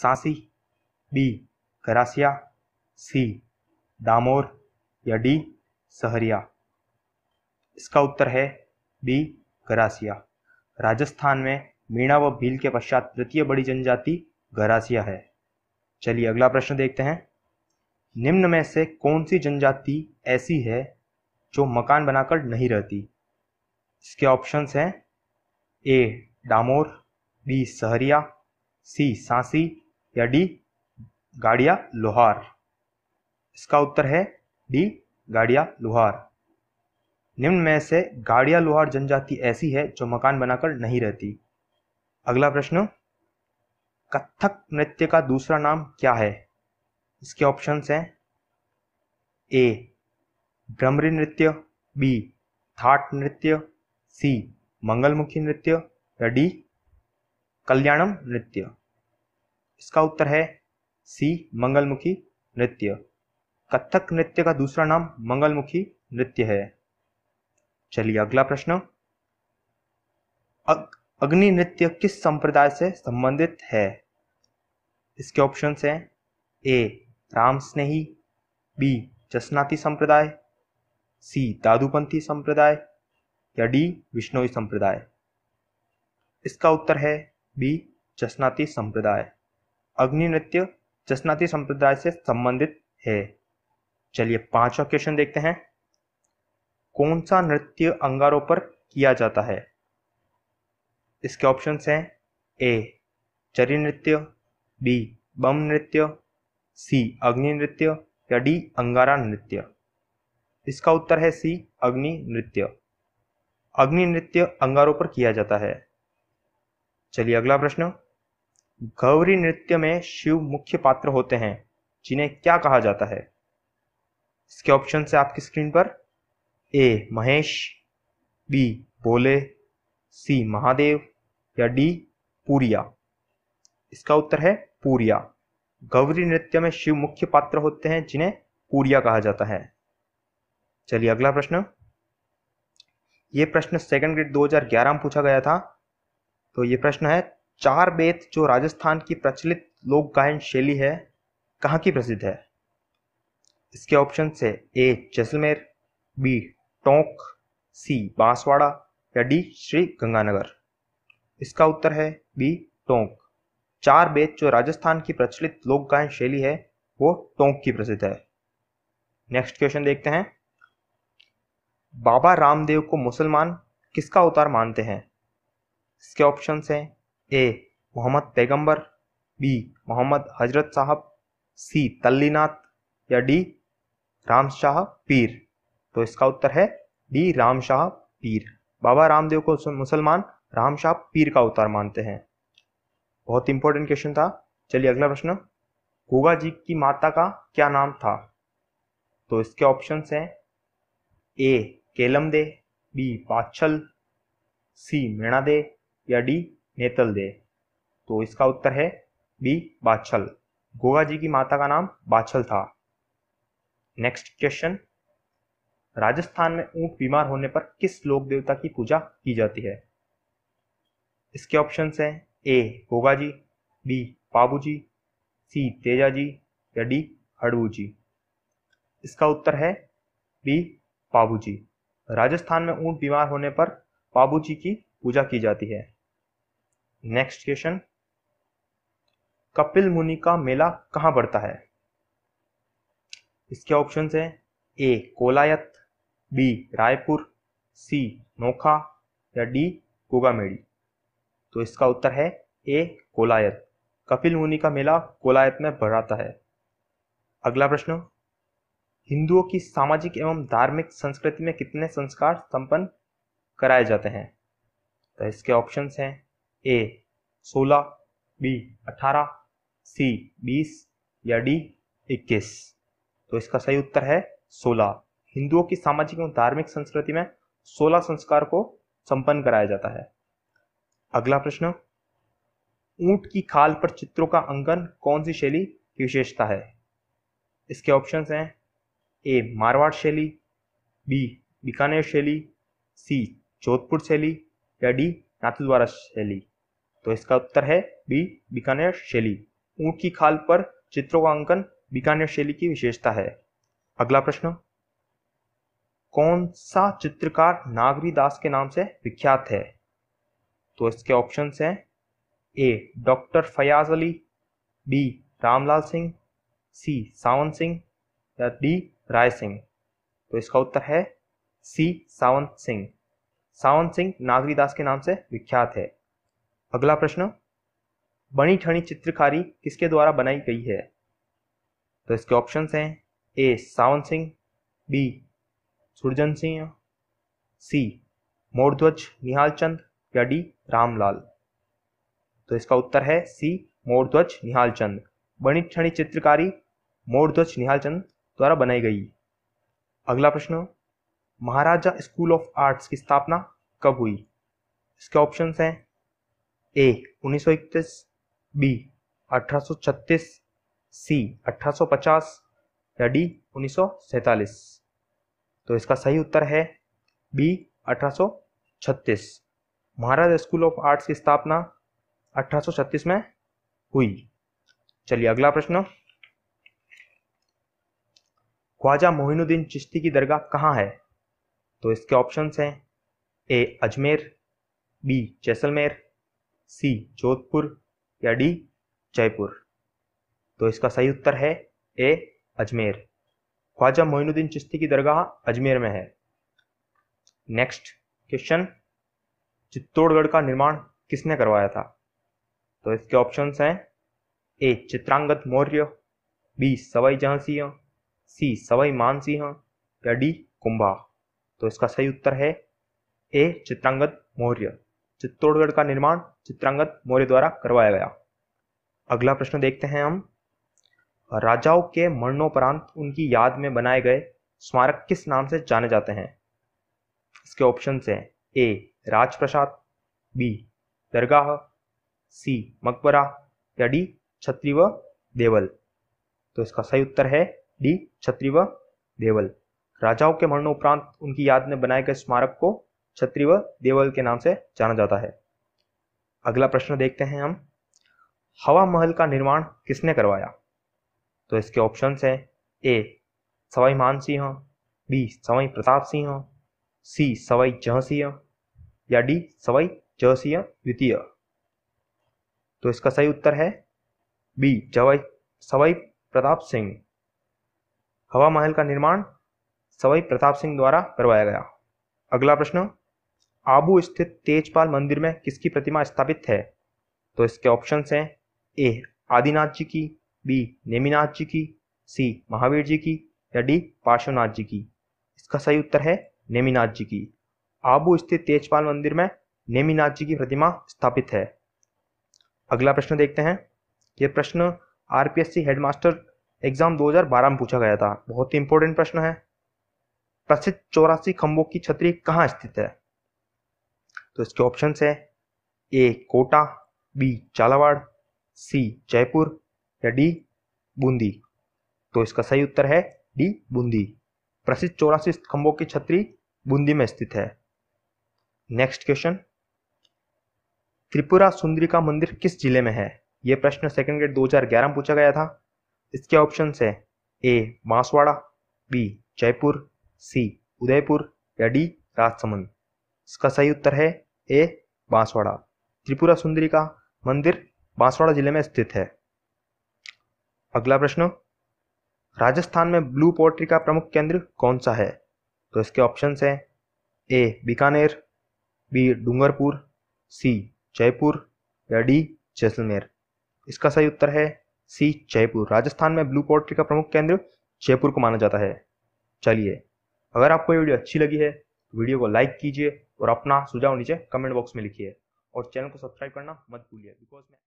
सासी बी करासिया सी दामोर या डी सहरिया इसका उत्तर है बी गरासिया राजस्थान में मीणा व भील के पश्चात तृतीय बड़ी जनजाति गरासिया है चलिए अगला प्रश्न देखते हैं निम्न में से कौन सी जनजाति ऐसी है जो मकान बनाकर नहीं रहती इसके ऑप्शंस हैं A Damor B Sahariya C Sansi या डी गाड़िया लोहार इसका उत्तर है डी गाड़िया लोहार निम्न में से गाड़िया लोहार जनजाति ऐसी है जो मकान बनाकर नहीं रहती अगला प्रश्न कथक नृत्य का दूसरा नाम क्या है इसके ऑप्शंस हैं ए भ्रमरी नृत्य बी थाट नृत्य सी मंगलमुखी नृत्य या डी कल्याणम नृत्य इसका उत्तर है सी मंगलमुखी नृत्य कथक नृत्य का दूसरा नाम मंगलमुखी नृत्य है चलिए अगला प्रश्न अग, अग्नि नृत्य किस संप्रदाय से संबंधित है इसके ऑप्शन हैं ए राम स्नेही बी जसनाती संप्रदाय सी दादूपंथी संप्रदाय या डी विष्णोई संप्रदाय इसका उत्तर है बी जसनाती संप्रदाय अग्नि नृत्य जसनाती संप्रदाय से संबंधित है चलिए पांचवा क्वेश्चन देखते हैं कौन सा नृत्य अंगारों पर किया जाता है इसके ऑप्शंस हैं ए चरी नृत्य बी बम नृत्य सी अग्नि नृत्य या डी अंगारा नृत्य इसका उत्तर है सी अग्नि नृत्य अग्नि नृत्य अंगारों पर किया जाता है चलिए अगला प्रश्न गौरी नृत्य में शिव मुख्य पात्र होते हैं जिन्हें क्या कहा जाता है इसके ऑप्शन से आपकी स्क्रीन पर A Mahesh B Bhole C Mahadev या डी पूरिया इसका उत्तर है पूरिया गौरी नृत्य में शिव मुख्य पात्र होते हैं जिन्हें पूरिया कहा जाता है चलिए अगला प्रश्न ये प्रश्न सेकंड ग्रेड 2011 में पूछा गया था तो ये प्रश्न है चार बेत जो राजस्थान की प्रचलित लोक गायन शैली है कहाँ की प्रसिद्ध है इसके ऑप्शन है A Jaisalmer B Tonk C Banswara या डी श्री गंगानगर इसका उत्तर है बी टोंक चार बेत जो राजस्थान की प्रचलित लोक गायन शैली है वो टोंक की प्रसिद्ध है नेक्स्ट क्वेश्चन देखते हैं बाबा रामदेव को मुसलमान किसका अवतार मानते हैं इसके ऑप्शन हैं ए मोहम्मद पैगंबर बी मोहम्मद हजरत साहब सी तल्लीनाथ या डी राम शाह पीर तो इसका उत्तर है डी राम शाह पीर बाबा रामदेव को मुसलमान राम शाह पीर का अवतार मानते हैं बहुत इंपॉर्टेंट क्वेश्चन था चलिए अगला प्रश्न गोगा जी की माता का क्या नाम था तो इसके ऑप्शन हैं A Kelam De B Pachhal C Meena De या डी नेतल दे तो इसका उत्तर है बी बाछल गोगा जी की माता का नाम बाछल था नेक्स्ट क्वेश्चन राजस्थान में ऊंट बीमार होने पर किस लोक देवता की पूजा की जाती है इसके ऑप्शन हैं A Goga ji B Babu ji C Teja ji या डी हड़बू जी इसका उत्तर है बी बाबू जी राजस्थान में ऊंट बीमार होने पर बाबू जी की पूजा की जाती है नेक्स्ट क्वेश्चन कपिल मुनि का मेला कहां पड़ता है इसके ऑप्शन है A Kolayat B Raipur C Nokha या डी कुगामेड़ी तो इसका उत्तर है ए कोलायत कपिल मुनि का मेला कोलायत में भराता है अगला प्रश्न हिंदुओं की सामाजिक एवं धार्मिक संस्कृति में कितने संस्कार संपन्न कराए जाते हैं तो इसके ऑप्शंस हैं ए सोलह बी अठारह सी बीस या डी इक्कीस तो इसका सही उत्तर है सोलह हिंदुओं की सामाजिक एवं धार्मिक संस्कृति में सोलह संस्कार को संपन्न कराया जाता है अगला प्रश्न ऊंट की खाल पर चित्रों का अंकन कौन सी शैली की विशेषता है इसके ऑप्शंस हैं ए मारवाड़ शैली बी बीकानेर शैली सी जोधपुर शैली या डी नाथुद्वारा शैली तो इसका उत्तर है बी बीकानेर शैली ऊंट की खाल पर चित्रों का अंकन बीकानेर शैली की विशेषता है अगला प्रश्न कौन सा चित्रकार नागरी दास के नाम से विख्यात है तो इसके ऑप्शन हैं A doctor Fayaz Ali B Ramlal Singh C Sawan Singh या डी राय सिंह तो इसका उत्तर है सी सावंत सिंह सावंत सिंह नागरी दास के नाम से विख्यात है अगला प्रश्न बनी ठनी चित्रकारी किसके द्वारा बनाई गई है तो इसके ऑप्शंस हैं A Sawan Singh B Surjan Singh C Moradhwaj Nihal Chand या डी रामलाल तो इसका उत्तर है सी मोरध्वज निहाल चंद बनी ठनी चित्रकारी मोरध्वज निहाल चंद द्वारा बनाई गई अगला प्रश्न महाराजा स्कूल ऑफ आर्ट्स की स्थापना कब हुई इसके ऑप्शंस हैं ए उन्नीस बी अठारह सी अठारह या डी उन्नीस तो इसका सही उत्तर है बी अठारह महाराज स्कूल ऑफ आर्ट्स की स्थापना 1836 में हुई चलिए अगला प्रश्न ख्वाजा मोहिनुद्दीन चिश्ती की दरगाह कहाँ है तो इसके ऑप्शंस हैं A Ajmer B Jaisalmer C Jodhpur या डी जयपुर तो इसका सही उत्तर है ए अजमेर ख्वाजा मोइनुद्दीन चिश्ती की दरगाह अजमेर में है नेक्स्ट क्वेश्चन चित्तौड़गढ़ का निर्माण किसने करवाया था तो इसके ऑप्शंस हैं ए चित्रांगत मौर्य बी सवाई जहां सी सवाई मान सिंह या डी कुंभा तो इसका सही उत्तर है ए चित्रांगत मौर्य चित्तौड़गढ़ का निर्माण चित्रांगत मौर्य द्वारा करवाया गया अगला प्रश्न देखते हैं हम राजाओं के मरणोपरांत उनकी याद में बनाए गए स्मारक किस नाम से जाने जाते हैं इसके ऑप्शन हैं ए राजप्रसाद बी दरगाह सी मकबरा या डी छत्री व देवल तो इसका सही उत्तर है डी छत्री व देवल राजाओं के मरणोपरांत उनकी याद में बनाए गए स्मारक को छत्री व देवल के नाम से जाना जाता है अगला प्रश्न देखते हैं हम हवा महल का निर्माण किसने करवाया तो इसके ऑप्शन हैं A Sawai Man Singh B Sawai Pratap Singh C Sawai Jai Singh या डी सवाई जह सिंह द्वितीय तो इसका सही उत्तर है बी जवाई सवाई प्रताप सिंह हवा महल का निर्माण सवाई प्रताप सिंह द्वारा करवाया गया अगला प्रश्न आबू स्थित तेजपाल मंदिर में किसकी प्रतिमा स्थापित है तो इसके ऑप्शन हैं ए आदिनाथ जी की बी नेमिनाथ जी की सी महावीर जी की या डी पार्श्वनाथ जी की इसका सही उत्तर है नेमिनाथ जी की आबू स्थित तेजपाल मंदिर में नेमिनाथ जी की प्रतिमा स्थापित है अगला प्रश्न देखते हैं यह प्रश्न आरपीएससी हेडमास्टर एग्जाम 2012 में पूछा गया था बहुत ही इंपॉर्टेंट प्रश्न है प्रसिद्ध चौरासी खंभों की छतरी कहाँ स्थित है तो इसके ऑप्शन है A Kota B Jhalawar C Jaipur या डी बूंदी तो इसका सही उत्तर है डी बूंदी प्रसिद्ध चौरासी स्तंभों की छतरी बूंदी में स्थित है नेक्स्ट क्वेश्चन त्रिपुरा सुंदरी का मंदिर किस जिले में है यह प्रश्न सेकंड ग्रेड 2011 में पूछा गया था इसके ऑप्शन है A Banswara B Jaipur C Udaipur या डी राजसमंद इसका सही उत्तर है ए बांसवाड़ा त्रिपुरा सुंदरी का मंदिर बांसवाड़ा जिले में स्थित है अगला प्रश्न राजस्थान में ब्लू पोल्ट्री का प्रमुख केंद्र कौन सा है तो इसके ऑप्शंस हैं A Bikaner B Dungarpur C Jaipur या डी जैसलमेर इसका सही उत्तर है सी जयपुर राजस्थान में ब्लू पोल्ट्री का प्रमुख केंद्र जयपुर को माना जाता है चलिए अगर आपको ये वीडियो अच्छी लगी है वीडियो को लाइक कीजिए और अपना सुझाव नीचे कमेंट बॉक्स में लिखिए और चैनल को सब्सक्राइब करना मत भूलिए बिकॉज मैं